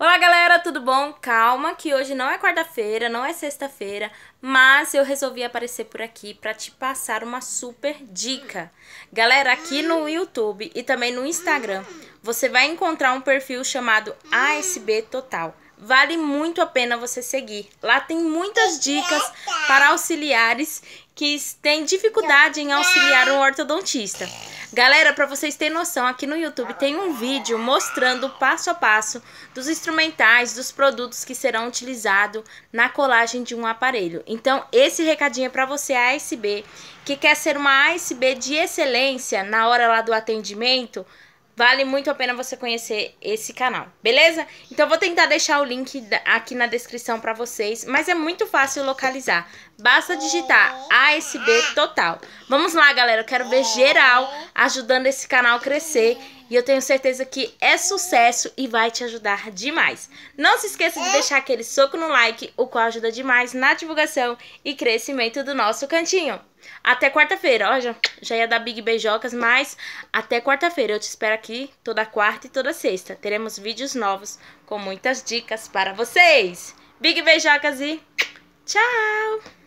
Olá, galera, tudo bom? Calma que hoje não é quarta-feira, não é sexta-feira, mas eu resolvi aparecer por aqui para te passar uma super dica. Galera, aqui no YouTube e também no Instagram, você vai encontrar um perfil chamado ASB Total. Vale muito a pena você seguir. Lá tem muitas dicas para auxiliares que têm dificuldade em auxiliar um ortodontista. Galera, para vocês terem noção, aqui no YouTube tem um vídeo mostrando passo a passo dos instrumentais, dos produtos que serão utilizados na colagem de um aparelho. Então, esse recadinho é para você, ASB, que quer ser uma ASB de excelência na hora lá do atendimento, Vale muito a pena você conhecer esse canal, beleza? Então eu vou tentar deixar o link aqui na descrição para vocês, mas é muito fácil localizar. Basta digitar ASB Total. Vamos lá, galera, eu quero ver geral ajudando esse canal a crescer e eu tenho certeza que é sucesso e vai te ajudar demais. Não se esqueça de é. deixar aquele soco no like, o qual ajuda demais na divulgação e crescimento do nosso cantinho. Até quarta-feira, ó, já, já ia dar Big Beijocas, mas até quarta-feira eu te espero aqui toda quarta e toda sexta. Teremos vídeos novos com muitas dicas para vocês. Big Beijocas e tchau!